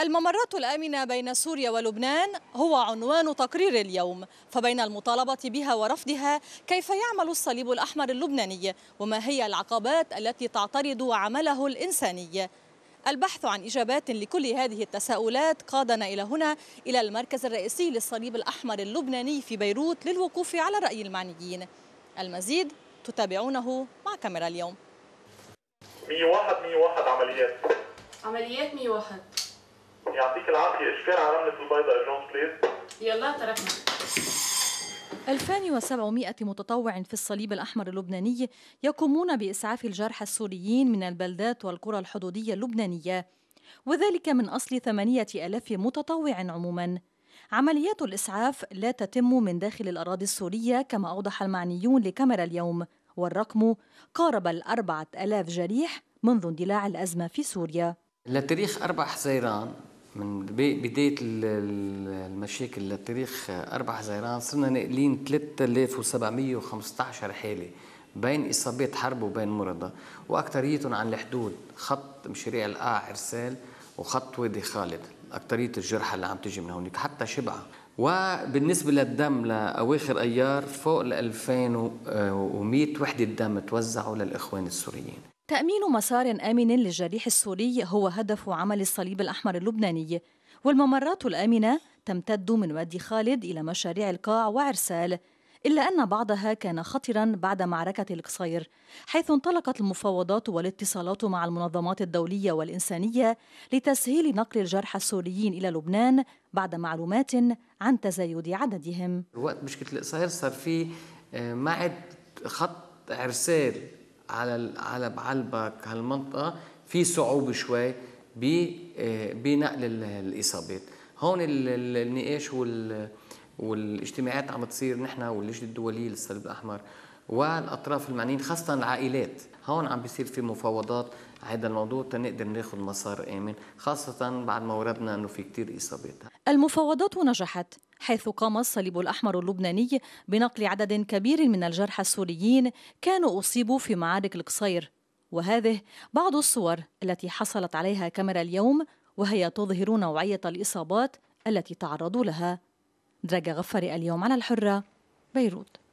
الممرات الآمنة بين سوريا ولبنان هو عنوان تقرير اليوم فبين المطالبة بها ورفضها كيف يعمل الصليب الأحمر اللبناني وما هي العقبات التي تعترض عمله الإنساني البحث عن إجابات لكل هذه التساؤلات قادنا إلى هنا إلى المركز الرئيسي للصليب الأحمر اللبناني في بيروت للوقوف على رأي المعنيين المزيد تتابعونه مع كاميرا اليوم 101 101 عمليات عمليات 101 يعطيك العافيه اشكال على رمله البيضاء جونز بليز يلا تركنا 2700 متطوع في الصليب الأحمر اللبناني يقومون بإسعاف الجرحى السوريين من البلدات والقرى الحدودية اللبنانية وذلك من أصل 8000 متطوع عموماً عمليات الإسعاف لا تتم من داخل الأراضي السورية كما أوضح المعنيون لكاميرا اليوم والرقم قارب الأربعة ألاف جريح منذ اندلاع الأزمة في سوريا لتاريخ 4 حزيران من بداية المشاكل للتاريخ 4 حزيران صرنا ناقلين 3715 حالة بين إصابات حرب وبين مرضى وأكتريتهم عن الحدود خط مشاريع القاع إرسال وخط وادي خالد أكترية الجرحى اللي عم تجي من هونيك حتى شبعة وبالنسبة للدم لأواخر أيار فوق ال 2100 آه، وحدة دم توزعوا للإخوان السوريين تأمين مسار آمن للجريح السوري هو هدف عمل الصليب الأحمر اللبناني والممرات الآمنة تمتد من وادي خالد إلى مشاريع القاع وعرسال إلا أن بعضها كان خطرا بعد معركة القصير حيث انطلقت المفاوضات والاتصالات مع المنظمات الدولية والإنسانية لتسهيل نقل الجرحى السوريين إلى لبنان بعد معلومات عن تزايد عددهم وقت مشكلة القصير صار في آه، معد خط عرسال على على بعلبك هالمنطقه في صعوبه شوي آه، بنقل الاصابات هون النقاش وال والاجتماعات عم تصير نحن واللجنه الدوليه للصليب الاحمر والاطراف المعنيين خاصه العائلات هون عم بيصير في مفاوضات هذا الموضوع تنقدر ناخذ مسار امن خاصه بعد ما وردنا انه في كثير اصابات المفاوضات نجحت حيث قام الصليب الأحمر اللبناني بنقل عدد كبير من الجرحى السوريين كانوا أصيبوا في معارك القصير وهذه بعض الصور التي حصلت عليها كاميرا اليوم وهي تظهر نوعية الإصابات التي تعرضوا لها درجة غفاري اليوم على الحرة بيروت